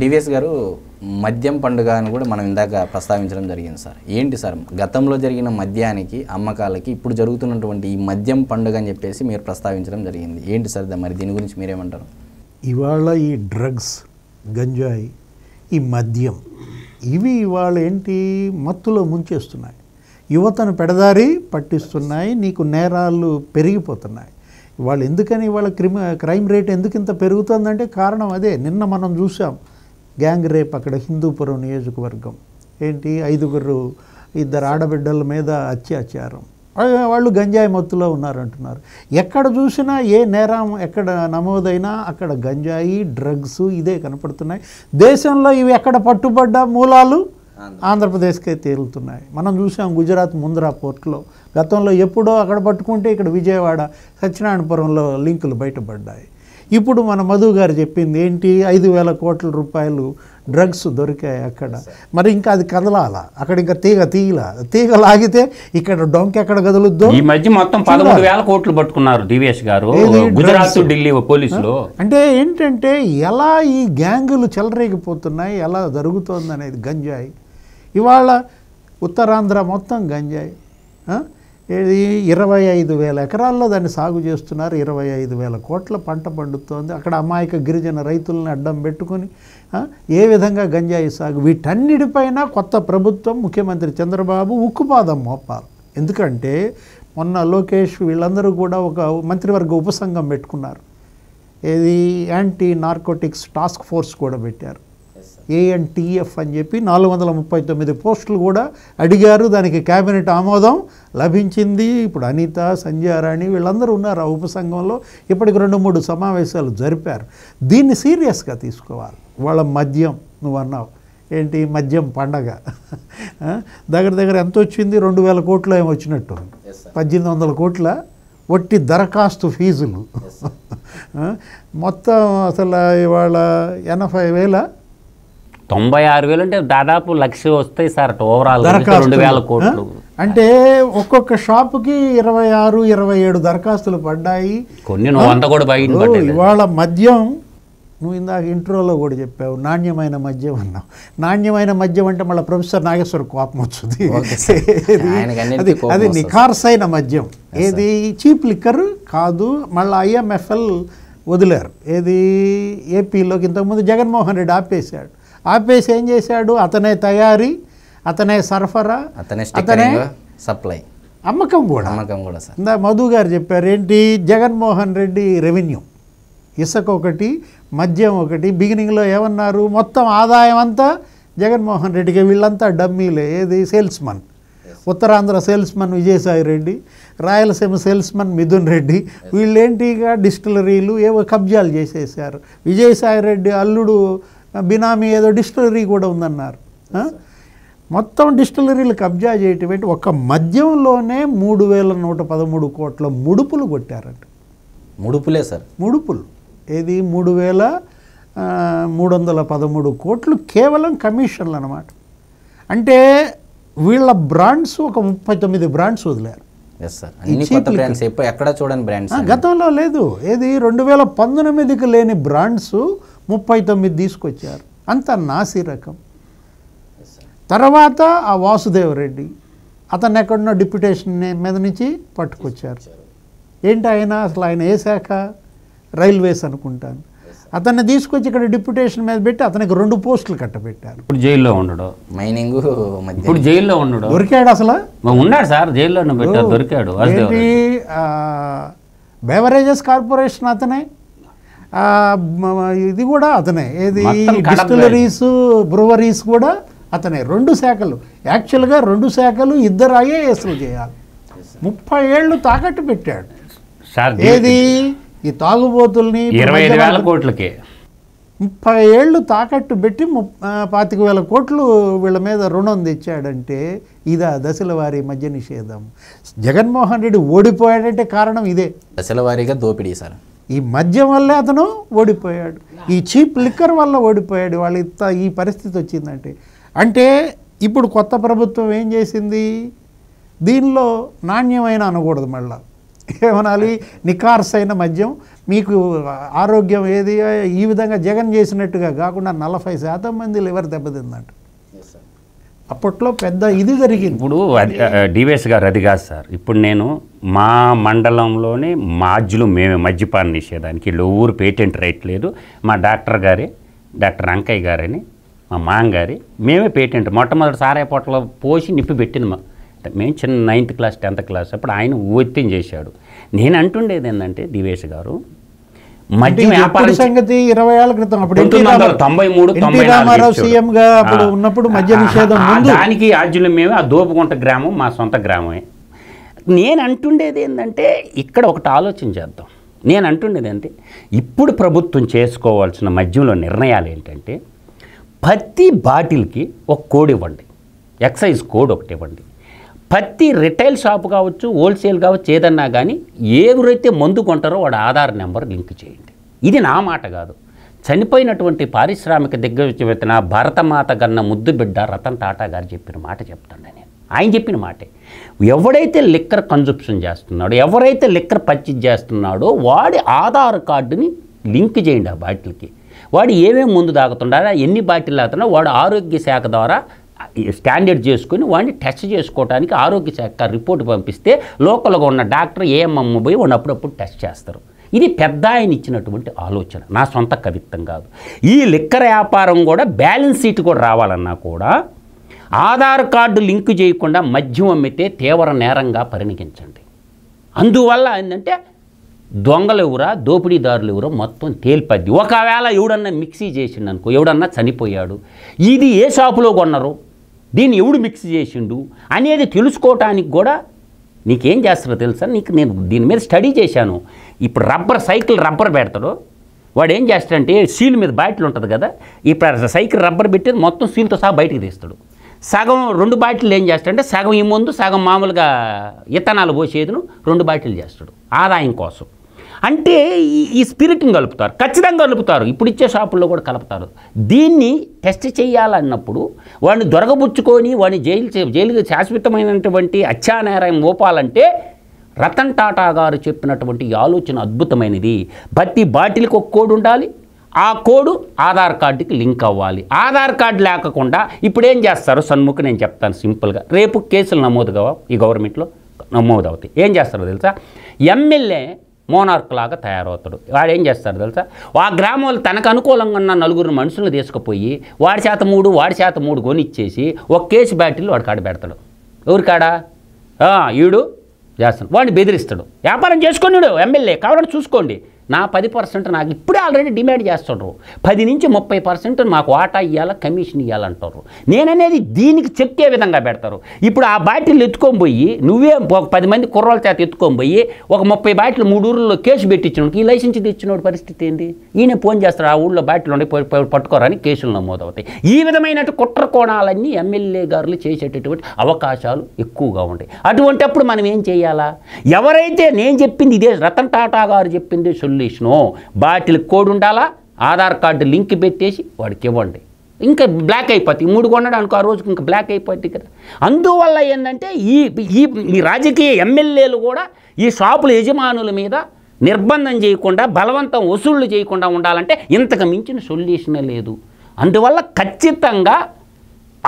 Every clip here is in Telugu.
డివిఎస్ గారు మద్యం పండుగ అని కూడా మనం ఇందాక ప్రస్తావించడం జరిగింది సార్ ఏంటి సార్ గతంలో జరిగిన మద్యానికి అమ్మకాలకి ఇప్పుడు జరుగుతున్నటువంటి ఈ మద్యం పండుగ అని చెప్పేసి మీరు ప్రస్తావించడం జరిగింది ఏంటి సార్ మరి దీని గురించి మీరేమంటారు ఇవాళ ఈ డ్రగ్స్ గంజాయి ఈ మద్యం ఇవి ఇవాళ ఏంటి మత్తులో ముంచేస్తున్నాయి యువతను పెడదారి పట్టిస్తున్నాయి నీకు నేరాలు పెరిగిపోతున్నాయి వాళ్ళు ఎందుకని వాళ్ళ క్రిమి క్రైమ్ రేట్ ఎందుకు ఇంత పెరుగుతుందంటే కారణం అదే నిన్న మనం చూసాం గ్యాంగ్ రేప్ అక్కడ హిందూపురం నియోజకవర్గం ఏంటి ఐదుగురు ఇద్దరు ఆడబిడ్డల మీద అత్యాచారం వాళ్ళు గంజాయి మత్తులో ఉన్నారంటున్నారు ఎక్కడ చూసినా ఏ నేరం ఎక్కడ నమోదైనా అక్కడ గంజాయి డ్రగ్స్ ఇదే కనపడుతున్నాయి దేశంలో ఇవి ఎక్కడ పట్టుబడ్డ మూలాలు ఆంధ్రప్రదేశ్కే తేలుతున్నాయి మనం చూసాం గుజరాత్ ముంద్రా పోర్ట్లో గతంలో ఎప్పుడో అక్కడ పట్టుకుంటే ఇక్కడ విజయవాడ సత్యనారాయణపురంలో లింకులు బయటపడ్డాయి ఇప్పుడు మన మధు గారు చెప్పింది ఏంటి ఐదు వేల కోట్ల రూపాయలు డ్రగ్స్ దొరికాయి అక్కడ మరి ఇంకా అది కదలాల అక్కడ ఇంకా తీగ తీగల తీగ లాగితే ఇక్కడ డొంక ఎక్కడ కదులుద్దో ఈ మధ్య మొత్తం పదమూడు వేల కోట్లు పట్టుకున్నారు డివిఎస్ గారు గుజరాత్ ఢిల్లీ పోలీసులు అంటే ఏంటంటే ఎలా ఈ గ్యాంగులు చెలరేగిపోతున్నాయి ఎలా జరుగుతోంది అనేది గంజాయి ఇవాళ ఉత్తరాంధ్ర మొత్తం గంజాయి ఇది ఇరవై ఐదు వేల ఎకరాల్లో దాన్ని సాగు చేస్తున్నారు ఇరవై ఐదు వేల కోట్ల పంట పండుతోంది అక్కడ అమాయక గిరిజన రైతులను అడ్డం పెట్టుకుని ఏ విధంగా గంజాయి సాగు వీటన్నిటిపైన కొత్త ప్రభుత్వం ముఖ్యమంత్రి చంద్రబాబు ఉక్కుపాదం మోపాలి ఎందుకంటే మొన్న లోకేష్ వీళ్ళందరూ కూడా ఒక మంత్రివర్గ ఉపసంఘం పెట్టుకున్నారు ఇది యాంటీ నార్కోటిక్స్ టాస్క్ ఫోర్స్ కూడా పెట్టారు ఏఎన్టీఎఫ్ అని చెప్పి నాలుగు వందల ముప్పై తొమ్మిది పోస్టులు కూడా అడిగారు దానికి కేబినెట్ ఆమోదం లభించింది ఇప్పుడు అనిత సంజయారాణి వీళ్ళందరూ ఉన్నారు ఆ ఉపసంఘంలో ఇప్పటికి రెండు మూడు సమావేశాలు జరిపారు దీన్ని సీరియస్గా తీసుకోవాలి వాళ్ళ మద్యం నువ్వు అన్నావు ఏంటి మద్యం పండగ దగ్గర దగ్గర ఎంత వచ్చింది రెండు వేల కోట్లు ఏమి వచ్చినట్టు పద్దెనిమిది వందల కోట్ల వట్టి దరఖాస్తు ఫీజులు మొత్తం అసలు ఇవాళ ఎనభై వేల తొంభై ఆరు వేలు అంటే దాదాపు లక్ష వస్తాయి సార్ ఓవరాల్ రెండు వేల కోట్లు అంటే ఒక్కొక్క షాపుకి ఇరవై ఆరు ఇరవై ఏడు దరఖాస్తులు పడ్డాయి కొన్ని ఇవాళ మద్యం నువ్వు ఇందాక ఇంట్రోలో కూడా చెప్పావు నాణ్యమైన మద్యం అన్నావు నాణ్యమైన మద్యం అంటే మళ్ళీ ప్రొఫెసర్ నాగేశ్వర కోపం వచ్చింది అది అది నిఖార్సైన మద్యం ఏది చీప్ లిక్కర్ కాదు మళ్ళీ ఐఎంఎఫ్ఎల్ వదిలారు ఏది ఏపీలోకి ఇంతకుముందు జగన్మోహన్ రెడ్డి ఆపేశాడు ఆపేసి ఏం చేశాడు అతనే తయారీ అతనే సరఫరా అతనే అతనే సప్లై అమ్మకం కూడా అమ్మకం కూడా సార్ ఇందా మధు గారు చెప్పారు ఏంటి జగన్మోహన్ రెడ్డి రెవెన్యూ ఇసుక ఒకటి మద్యం ఒకటి బిగినింగ్లో ఏమన్నారు మొత్తం ఆదాయం అంతా జగన్మోహన్ రెడ్డికి వీళ్ళంతా డమ్మీలే ఏది salesman Uttarandhra salesmen Vijayasai Reddy Rayalaseema salesman Mithun Reddy వీళ్ళేంటిగా డిస్టిలరీలు ఏవో కబ్జాలు చేసేసారు విజయసాయి రెడ్డి అల్లుడు బినామీ ఏదో డిస్టిలరీ కూడా ఉందన్నారు మొత్తం డిస్టిలరీలు కబ్జా చేయటం ఒక మద్యంలోనే మూడు వేల నూట పదమూడు కోట్ల ముడుపులు కొట్టారంట ముడుపులే సార్ ముడుపులు ఏది మూడు వేల మూడు వందల పదమూడు కోట్లు కేవలం కమిషన్లు అనమాట అంటే వీళ్ళ బ్రాండ్స్ ఒక ముప్పై తొమ్మిది బ్రాండ్స్ వదిలారు ఎక్కడ చూడండి బ్రాండ్స్ గతంలో లేదు ఏది రెండు వేల పంతొమ్మిదికి లేని బ్రాండ్స్ ముప్పై తొమ్మిది తీసుకొచ్చారు అంత నాసి రకం తర్వాత ఆ వాసుదేవరెడ్డి అతను ఎక్కడున్న డిప్యుటేషన్ మీద నుంచి పట్టుకొచ్చారు ఏంటి ఆయన అసలు ఆయన ఏ శాఖ రైల్వేస్ అనుకుంటాను అతన్ని తీసుకొచ్చి ఇక్కడ డిప్యుటేషన్ మీద పెట్టి అతనికి రెండు పోస్టులు కట్టబెట్టారు ఇప్పుడు జైల్లో ఉండడు మైనింగ్ ఇప్పుడు జైల్లో ఉండడు దొరికాడు అసలు ఉన్నాడు సార్ జైల్లో దొరికాడు బెవరేజెస్ కార్పొరేషన్ అతనే ఇది కూడా అతనే ఏది డిస్టిలరీస్ బ్రూవరీస్ కూడా అతనే రెండు శాఖలు యాక్చువల్గా రెండు శాఖలు ఇద్దరు ఐఏఎస్లు చేయాలి ముప్పై ఏళ్ళు తాకట్టు పెట్టాడు ఏది ఈ తాగుబోతుల్ని ఇరవై ఐదు వేల కోట్లకి ముప్పై ఏళ్ళు తాకట్టు పెట్టి ము పాతిక వేల కోట్లు వీళ్ళ మీద రుణం తెచ్చాడంటే ఇదా దశల వారి మధ్య నిషేధం జగన్మోహన్ రెడ్డి ఓడిపోయాడంటే కారణం ఇదే దశల వారీగా దోపిడీ సార్ ఈ మద్యం వల్లే అతను ఓడిపోయాడు ఈ చీప్ లిక్కర్ వల్ల ఓడిపోయాడు వాళ్ళ ఇంత ఈ పరిస్థితి వచ్చిందంటే అంటే ఇప్పుడు కొత్త ప్రభుత్వం ఏం చేసింది దీనిలో నాణ్యమైన అనకూడదు మళ్ళీ ఏమనాలి అయిన మద్యం మీకు ఆరోగ్యం ఏది ఈ విధంగా జగన్ చేసినట్టుగా కాకుండా నలభై శాతం మంది లివర్ దెబ్బతిందంట అప్పట్లో పెద్ద ఇది జరిగింది ఇప్పుడు అది డివైఎస్ గారు అది కాదు సార్ ఇప్పుడు నేను మా మండలంలోనే మాజ్యులు మేమే మద్యపాన నిషేధానికి ఎవరు పేటెంట్ రైట్ లేదు మా డాక్టర్ గారే డాక్టర్ అంకయ్య గారని మా మాంగారి మేమే పేటెంట్ మొట్టమొదటి సారాయి పొట్టలో పోసి నిప్పి పెట్టింది మా మేము చిన్న నైన్త్ క్లాస్ టెన్త్ క్లాస్ అప్పుడు ఆయన ఒత్తిడి చేశాడు నేను అంటుండేది ఏంటంటే దివేష్ గారు మద్యం వ్యాపారం సంగతి ఇరవై ఏళ్ల క్రితం అప్పుడు తొంభై మూడు తొంభై రామారావు సీఎం గా అప్పుడు ఉన్నప్పుడు మద్య నిషేధం దానికి ఆజ్యులం మేమే ఆ దోపుగుంట గ్రామం మా సొంత గ్రామమే నేను అంటుండేది ఏంటంటే ఇక్కడ ఒకటి ఆలోచన చేద్దాం నేను అంటుండేది అంటే ఇప్పుడు ప్రభుత్వం చేసుకోవాల్సిన మద్యంలో నిర్ణయాలు ఏంటంటే ప్రతి బాటిల్కి ఒక కోడ్ ఇవ్వండి ఎక్సైజ్ కోడ్ ఒకటి ఇవ్వండి ప్రతి రిటైల్ షాప్ కావచ్చు హోల్సేల్ కావచ్చు ఏదన్నా కానీ ఎవరైతే మందు కొంటారో వాడు ఆధార్ నెంబర్ లింక్ చేయండి ఇది నా మాట కాదు చనిపోయినటువంటి పారిశ్రామిక దిగ్గజమైన భరతమాత గన్న ముద్దు బిడ్డ రతన్ టాటా గారు చెప్పిన మాట చెప్తాను నేను ఆయన చెప్పిన మాటే ఎవడైతే లిక్కర్ కన్జుప్షన్ చేస్తున్నాడో ఎవరైతే లిక్కర్ పర్చేజ్ చేస్తున్నాడో వాడి ఆధార్ కార్డుని లింక్ చేయండి ఆ బాటిల్కి వాడు ఏమేమి ముందు తాగుతుండాలి ఎన్ని బాటిల్ తాగుతున్నా వాడు ఆరోగ్య శాఖ ద్వారా స్టాండర్డ్ చేసుకుని వాడిని టెస్ట్ చేసుకోవడానికి ఆరోగ్య శాఖ రిపోర్ట్ పంపిస్తే లోకల్గా ఉన్న డాక్టర్ ఏఎంఎం పోయి వాడిని అప్పుడప్పుడు టెస్ట్ చేస్తారు ఇది పెద్ద ఆయన ఇచ్చినటువంటి ఆలోచన నా సొంత కవిత్వం కాదు ఈ లిక్కర్ వ్యాపారం కూడా బ్యాలెన్స్ షీట్ కూడా రావాలన్నా కూడా ఆధార్ కార్డు లింక్ చేయకుండా మద్యం అమ్మితే తీవ్ర నేరంగా పరిగణించండి అందువల్ల ఏంటంటే దొంగలు ఎవరా దోపిడీదారులు ఎవరో మొత్తం తేలిపద్ది ఒకవేళ ఎవడన్నా మిక్సీ చేసిండు అనుకో ఎవడన్నా చనిపోయాడు ఇది ఏ షాపులో కొన్నారు దీన్ని ఎవడు మిక్స్ చేసిండు అనేది తెలుసుకోవటానికి కూడా నీకేం చేస్తారో తెలుసా నీకు నేను దీని మీద స్టడీ చేశాను ఇప్పుడు రబ్బర్ సైకిల్ రబ్బర్ పెడతాడు వాడు ఏం చేస్తాడంటే సీల్ మీద బాటిల్ ఉంటుంది కదా ఇప్పుడు సైకిల్ రబ్బర్ పెట్టేది మొత్తం సీల్తో సహా బయటకు తీస్తాడు సగం రెండు బాటిల్ ఏం చేస్తాడంటే సగం ఈ ముందు సగం మామూలుగా ఇత్తనాలు పోసేదును రెండు బాటిల్ చేస్తాడు ఆదాయం కోసం అంటే ఈ ఈ స్పిరిట్ని కలుపుతారు ఖచ్చితంగా కలుపుతారు ఇప్పుడు ఇచ్చే షాపుల్లో కూడా కలుపుతారు దీన్ని టెస్ట్ చేయాలన్నప్పుడు వాడిని దొరకబుచ్చుకొని వాడిని జైలు జైలుకి శాశ్వతమైనటువంటి అత్యానేరం మోపాలంటే రతన్ టాటా గారు చెప్పినటువంటి ఆలోచన అద్భుతమైనది బట్టి బాటిల్కి ఒక కోడ్ ఉండాలి ఆ కోడ్ ఆధార్ కార్డుకి లింక్ అవ్వాలి ఆధార్ కార్డు లేకుండా ఇప్పుడు ఏం చేస్తారు సన్ముఖ నేను చెప్తాను సింపుల్గా రేపు కేసులు నమోదు కావా ఈ గవర్నమెంట్లో నమోదు అవుతాయి ఏం చేస్తారో తెలుసా ఎమ్మెల్యే మోనార్క్ లాగా తయారవుతాడు వాడు ఏం చేస్తారు తెలుసా ఆ గ్రామంలో తనకు అనుకూలంగా ఉన్న నలుగురు మనుషులను తీసుకుపోయి వాడి శాతం మూడు వాడి శాతం మూడు కొనిచ్చేసి ఒక కేసు బ్యాటరీలు వాడు కాడ పెడతాడు ఎవరికాడా ఈడు చేస్తాడు వాడిని బెదిరిస్తాడు వ్యాపారం చేసుకున్నాడు ఎమ్మెల్యే కావాలంటే చూసుకోండి నా పది పర్సెంట్ నాకు ఇప్పుడే ఆల్రెడీ డిమాండ్ చేస్తుండ్రు పది నుంచి ముప్పై పర్సెంట్ మాకు వాటా ఇవ్వాలా కమిషన్ ఇవ్వాలంటారు నేననేది దీనికి చెప్పే విధంగా పెడతారు ఇప్పుడు ఆ బాటిల్ ఎత్తుకొని పోయి నువ్వే ఒక పది మంది కుర్రోల చేత ఎత్తుకొని పోయి ఒక ముప్పై బాటిల్ మూడు ఊళ్ళో కేసు పెట్టించినోడికి ఈ లైసెన్స్ తెచ్చినోడు పరిస్థితి ఏంటి ఈయన ఫోన్ చేస్తారు ఆ ఊళ్ళో బాటిల్ ఉండి పట్టుకోరని కేసులు నమోదవుతాయి ఈ విధమైన కుట్ర కోణాలన్నీ ఎమ్మెల్యే గారులు చేసేటటువంటి అవకాశాలు ఎక్కువగా ఉంటాయి అప్పుడు మనం ఏం చేయాలా ఎవరైతే నేను చెప్పింది ఇదే రతన్ టాటా గారు చెప్పింది సొల్లు సొల్యూషను బాటిల్ కోడ్ ఉండాలా ఆధార్ కార్డు లింక్ పెట్టేసి వాడికి ఇవ్వండి ఇంకా బ్లాక్ అయిపోతుంది మూడు కొన్నాడు అనుకో ఆ రోజుకి ఇంకా బ్లాక్ అయిపోతుంది కదా అందువల్ల ఏంటంటే ఈ ఈ రాజకీయ ఎమ్మెల్యేలు కూడా ఈ షాపుల యజమానుల మీద నిర్బంధం చేయకుండా బలవంతం వసూళ్లు చేయకుండా ఉండాలంటే ఇంతకు మించిన సొల్యూషనే లేదు అందువల్ల ఖచ్చితంగా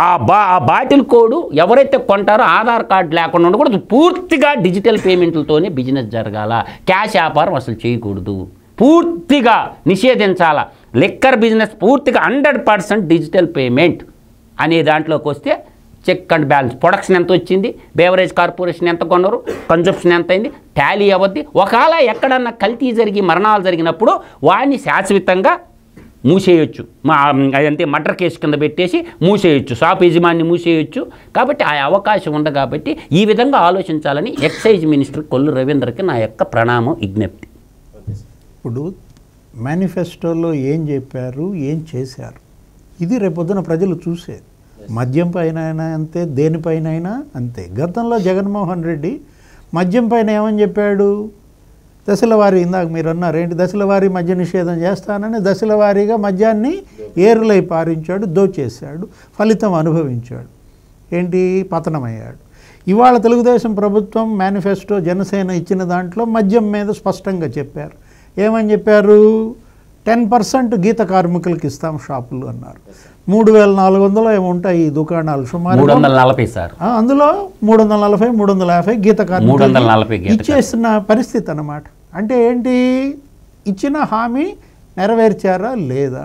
ఆ బా ఆ బాటిల్ కోడ్ ఎవరైతే కొంటారో ఆధార్ కార్డు లేకుండా ఉండకూడదు పూర్తిగా డిజిటల్ పేమెంట్లతోనే బిజినెస్ జరగాల క్యాష్ వ్యాపారం అసలు చేయకూడదు పూర్తిగా నిషేధించాల లిక్కర్ బిజినెస్ పూర్తిగా హండ్రెడ్ పర్సెంట్ డిజిటల్ పేమెంట్ అనే దాంట్లోకి వస్తే చెక్ అండ్ బ్యాలెన్స్ ప్రొడక్షన్ ఎంత వచ్చింది బేవరేజ్ కార్పొరేషన్ ఎంత కొన్నారు కన్జంప్షన్ ఎంత అయింది ట్యాలీ అవద్ది ఒకవేళ ఎక్కడన్నా కల్తీ జరిగి మరణాలు జరిగినప్పుడు వాడిని శాశ్వతంగా మూసేయొచ్చు మా అదంతే మటర్ కేసు కింద పెట్టేసి మూసేయొచ్చు షాప్ యజమాని మూసేయొచ్చు కాబట్టి ఆ అవకాశం ఉంది కాబట్టి ఈ విధంగా ఆలోచించాలని ఎక్సైజ్ మినిస్టర్ కొల్లు రవీంద్రకి నా యొక్క ప్రణామం విజ్ఞప్తి ఇప్పుడు మేనిఫెస్టోలో ఏం చెప్పారు ఏం చేశారు ఇది రేపొద్దున ప్రజలు చూసేది మద్యం పైన అయినా అంతే దేనిపైన అయినా అంతే గతంలో జగన్మోహన్ రెడ్డి మద్యం పైన ఏమని చెప్పాడు దశల వారి ఇందాక మీరు అన్నారు ఏంటి దశల వారి మద్య నిషేధం చేస్తానని దశల వారీగా మద్యాన్ని ఏరులై పారించాడు దోచేశాడు ఫలితం అనుభవించాడు ఏంటి పతనమయ్యాడు ఇవాళ తెలుగుదేశం ప్రభుత్వం మేనిఫెస్టో జనసేన ఇచ్చిన దాంట్లో మద్యం మీద స్పష్టంగా చెప్పారు ఏమని చెప్పారు టెన్ పర్సెంట్ గీత కార్మికులకి ఇస్తాం షాపులు అన్నారు మూడు వేల నాలుగు వందలు ఏముంటాయి ఉంటాయి ఈ దుకాణాలు సుమారు నలభై అందులో మూడు వందల నలభై మూడు వందల యాభై గీత కార్మికులు ఇచ్చేసిన పరిస్థితి అన్నమాట అంటే ఏంటి ఇచ్చిన హామీ నెరవేర్చారా లేదా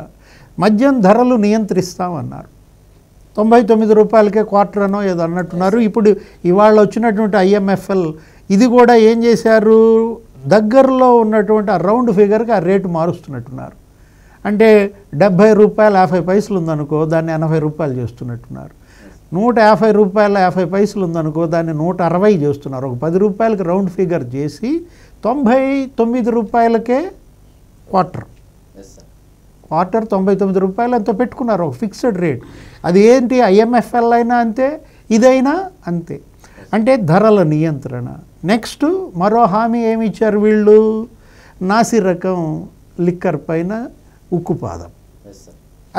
మద్యం ధరలు నియంత్రిస్తామన్నారు తొంభై తొమ్మిది రూపాయలకే క్వార్టర్ అనో ఏదో అన్నట్టున్నారు ఇప్పుడు ఇవాళ వచ్చినటువంటి ఐఎంఎఫ్ఎల్ ఇది కూడా ఏం చేశారు దగ్గరలో ఉన్నటువంటి ఆ రౌండ్ ఫిగర్కి ఆ రేటు మారుస్తున్నట్టున్నారు అంటే డెబ్భై రూపాయలు యాభై పైసలు ఉందనుకో దాన్ని ఎనభై రూపాయలు చేస్తున్నట్టున్నారు నూట యాభై రూపాయల యాభై పైసలు ఉందనుకో దాన్ని నూట అరవై చేస్తున్నారు ఒక పది రూపాయలకి రౌండ్ ఫిగర్ చేసి తొంభై తొమ్మిది రూపాయలకే క్వార్టర్ క్వార్టర్ తొంభై తొమ్మిది రూపాయలు ఎంతో పెట్టుకున్నారు ఒక ఫిక్స్డ్ రేట్ అది ఏంటి ఐఎంఎఫ్ఎల్ అయినా అంతే ఇదైనా అంతే అంటే ధరల నియంత్రణ నెక్స్ట్ మరో హామీ ఏమి ఇచ్చారు వీళ్ళు నాసి రకం లిక్కర్ పైన ఉక్కుపాదం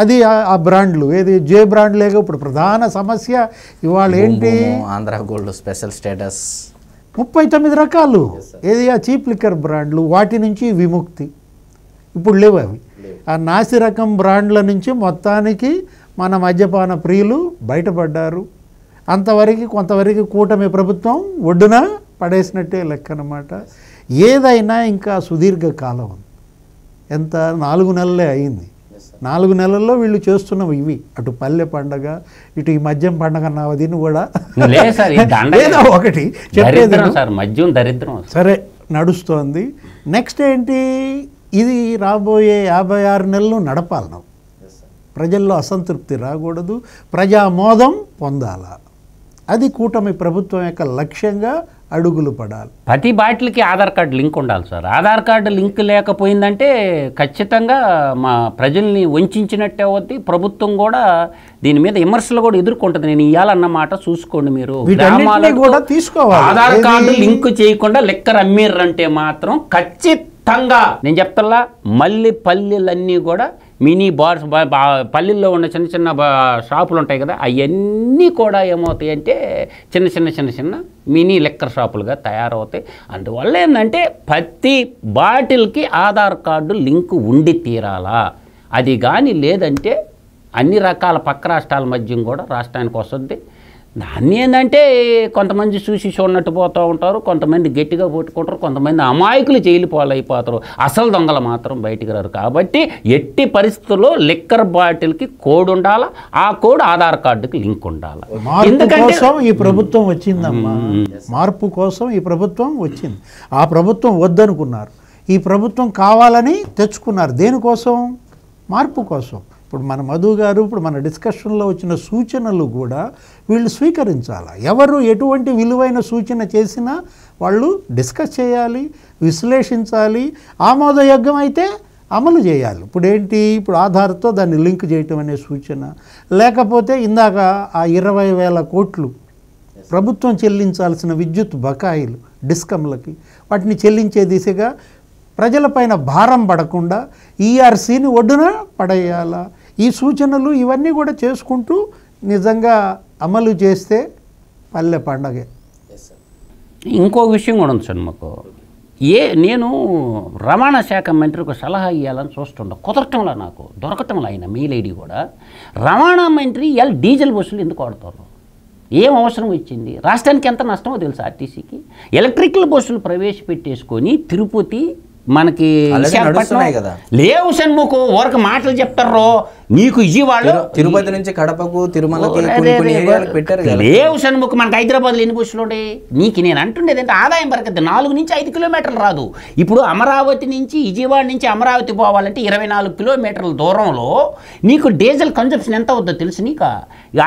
అది ఆ బ్రాండ్లు ఏది జే బ్రాండ్ లేక ఇప్పుడు ప్రధాన సమస్య ఇవాళ ఏంటి ఆంధ్ర గోల్డ్ స్పెషల్ స్టేటస్ ముప్పై తొమ్మిది రకాలు ఏది ఆ చీప్ లిక్కర్ బ్రాండ్లు వాటి నుంచి విముక్తి ఇప్పుడు లేవు అవి ఆ నాసి రకం బ్రాండ్ల నుంచి మొత్తానికి మన మద్యపాన ప్రియులు బయటపడ్డారు అంతవరకు కొంతవరకు కూటమి ప్రభుత్వం ఒడ్డున పడేసినట్టే లెక్క అనమాట ఏదైనా ఇంకా సుదీర్ఘ కాలం ఎంత నాలుగు నెలలే అయింది నాలుగు నెలల్లో వీళ్ళు చేస్తున్నాం ఇవి అటు పల్లె పండగ ఇటు ఈ మద్యం పండగ నావదిని కూడా ఒకటి మద్యం దరిద్రం సరే నడుస్తోంది నెక్స్ట్ ఏంటి ఇది రాబోయే యాభై ఆరు నెలలు నడపాలి ప్రజల్లో అసంతృప్తి రాకూడదు ప్రజామోదం పొందాలా అది కూటమి ప్రభుత్వం యొక్క లక్ష్యంగా అడుగులు పడాలి ప్రతి బాటిల్కి ఆధార్ కార్డు లింక్ ఉండాలి సార్ ఆధార్ కార్డు లింక్ లేకపోయిందంటే ఖచ్చితంగా మా ప్రజల్ని వంచినట్టే అవుద్ది ప్రభుత్వం కూడా దీని మీద విమర్శలు కూడా ఎదుర్కొంటుంది నేను ఇవ్వాలన్న మాట చూసుకోండి మీరు కూడా తీసుకోవాలి ఆధార్ కార్డు లింక్ చేయకుండా లెక్కర్ అమ్మీర్రంటే మాత్రం ఖచ్చితంగా నేను చెప్తా మళ్ళీ పల్లెలన్నీ కూడా మినీ బార్స్ పల్లెల్లో ఉన్న చిన్న చిన్న షాపులు ఉంటాయి కదా అవన్నీ కూడా ఏమవుతాయి అంటే చిన్న చిన్న చిన్న చిన్న మినీ లెక్కర్ షాపులుగా తయారవుతాయి అందువల్ల ఏంటంటే ప్రతి బాటిల్కి ఆధార్ కార్డు లింక్ ఉండి తీరాలా అది కానీ లేదంటే అన్ని రకాల పక్క రాష్ట్రాల మధ్య కూడా రాష్ట్రానికి వస్తుంది దాన్ని ఏంటంటే కొంతమంది చూసి చూడనట్టు పోతూ ఉంటారు కొంతమంది గట్టిగా పట్టుకుంటారు కొంతమంది అమాయకులు జైలు పాలైపోతారు అసలు దొంగలు మాత్రం బయటికి రారు కాబట్టి ఎట్టి పరిస్థితుల్లో లిక్కర్ బాటిల్కి కోడ్ ఉండాల ఆ కోడ్ ఆధార్ కార్డుకి లింక్ ఉండాలి కోసం ఈ ప్రభుత్వం వచ్చిందమ్మా మార్పు కోసం ఈ ప్రభుత్వం వచ్చింది ఆ ప్రభుత్వం వద్దనుకున్నారు ఈ ప్రభుత్వం కావాలని తెచ్చుకున్నారు దేనికోసం మార్పు కోసం ఇప్పుడు మన మధు గారు ఇప్పుడు మన డిస్కషన్లో వచ్చిన సూచనలు కూడా వీళ్ళు స్వీకరించాలి ఎవరు ఎటువంటి విలువైన సూచన చేసినా వాళ్ళు డిస్కస్ చేయాలి విశ్లేషించాలి ఆమోదయోగ్యం అయితే అమలు చేయాలి ఇప్పుడు ఏంటి ఇప్పుడు ఆధార్తో దాన్ని లింక్ చేయటం అనే సూచన లేకపోతే ఇందాక ఆ ఇరవై వేల కోట్లు ప్రభుత్వం చెల్లించాల్సిన విద్యుత్ బకాయిలు డిస్కమ్లకి వాటిని చెల్లించే దిశగా ప్రజలపైన భారం పడకుండా ఈఆర్సీని e ఒడ్డున పడేయాలా ఈ సూచనలు ఇవన్నీ కూడా చేసుకుంటూ నిజంగా అమలు చేస్తే పల్లె పండగే ఇంకో విషయం కూడా ఉంది సార్ మాకు ఏ నేను రవాణా శాఖ మంత్రికి సలహా ఇవ్వాలని చూస్తుండ కుదరటంలా నాకు దొరకటంలా ఆయన మెయిల్ ఐడి కూడా రవాణా మంత్రి ఇవాళ డీజిల్ బస్సులు ఎందుకు వాడతారు ఏం అవసరం వచ్చింది రాష్ట్రానికి ఎంత నష్టమో తెలుసు ఆర్టీసీకి ఎలక్ట్రికల్ బస్సులు ప్రవేశపెట్టేసుకొని తిరుపతి మనకి లేవు షణ్ముఖు ఊరక మాటలు చెప్తారు నీకు ఇజీ వాళ్ళు తిరుపతి నుంచి కడపకు తిరుమలకి లేవు షణ్ముఖు మనకి హైదరాబాద్లో ఎన్ని బస్సులు ఉంటాయి నీకు నేను అంటుండేది అంటే ఆదాయం పరకద్ది నాలుగు నుంచి ఐదు కిలోమీటర్లు రాదు ఇప్పుడు అమరావతి నుంచి విజయవాడ నుంచి అమరావతి పోవాలంటే ఇరవై నాలుగు కిలోమీటర్ల దూరంలో నీకు డీజిల్ కన్సంప్షన్ ఎంత అవుద్దో తెలుసు నీక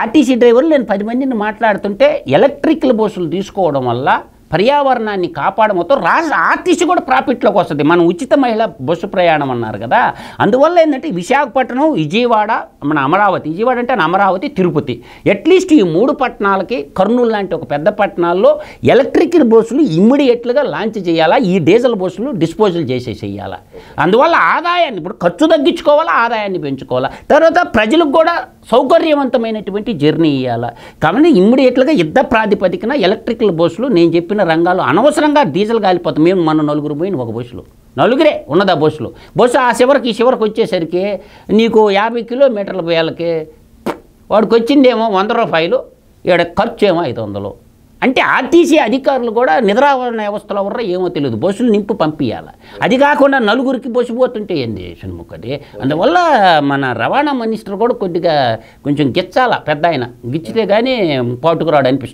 ఆర్టీసీ డ్రైవర్లు నేను పది మందిని మాట్లాడుతుంటే ఎలక్ట్రికల్ బస్సులు తీసుకోవడం వల్ల పర్యావరణాన్ని కాపాడమతో రాష్ట్ర ఆర్టిస్ట్ కూడా ప్రాఫిట్లోకి వస్తుంది మనం ఉచిత మహిళ బస్సు ప్రయాణం అన్నారు కదా అందువల్ల ఏంటంటే విశాఖపట్నం విజయవాడ మన అమరావతి విజయవాడ అంటే అమరావతి తిరుపతి అట్లీస్ట్ ఈ మూడు పట్టణాలకి కర్నూలు లాంటి ఒక పెద్ద పట్టణాల్లో ఎలక్ట్రికల్ బస్సులు ఇమ్మీడియట్లుగా లాంచ్ చేయాలా ఈ డీజిల్ బస్సులు డిస్పోజల్ చేసేసేయాలా అందువల్ల ఆదాయాన్ని ఇప్పుడు ఖర్చు తగ్గించుకోవాలా ఆదాయాన్ని పెంచుకోవాలా తర్వాత ప్రజలకు కూడా సౌకర్యవంతమైనటువంటి జర్నీ ఇవ్వాలి కాబట్టి ఇమ్మీడియట్గా యుద్ధ ప్రాతిపదికన ఎలక్ట్రికల్ బస్సులు నేను చెప్పిన రంగాలు అనవసరంగా డీజిల్ కాలిపోతాం మేము మన నలుగురు పోయిన ఒక బస్సులో నలుగురే ఉన్నదా బస్సులో బస్సు ఆ చివరికి ఈ చివరికి వచ్చేసరికి నీకు యాభై కిలోమీటర్ల వేలకి వాడికి వచ్చిందేమో వంద రూపాయలు ఇక్కడ ఖర్చు ఏమో ఐదు వందలు అంటే ఆర్టీసీ అధికారులు కూడా నిద్రావరణ వ్యవస్థలో ఉన్నా ఏమో తెలియదు బస్సులు నింపు పంపించాలి అది కాకుండా నలుగురికి బస్సు పోతుంటే ఏంది షణ్ముఖది అందువల్ల మన రవాణా మినిస్టర్ కూడా కొద్దిగా కొంచెం గిచ్చాల పెద్ద ఆయన గిచ్చితే కానీ పాటుకురాడు అనిపిస్తుంది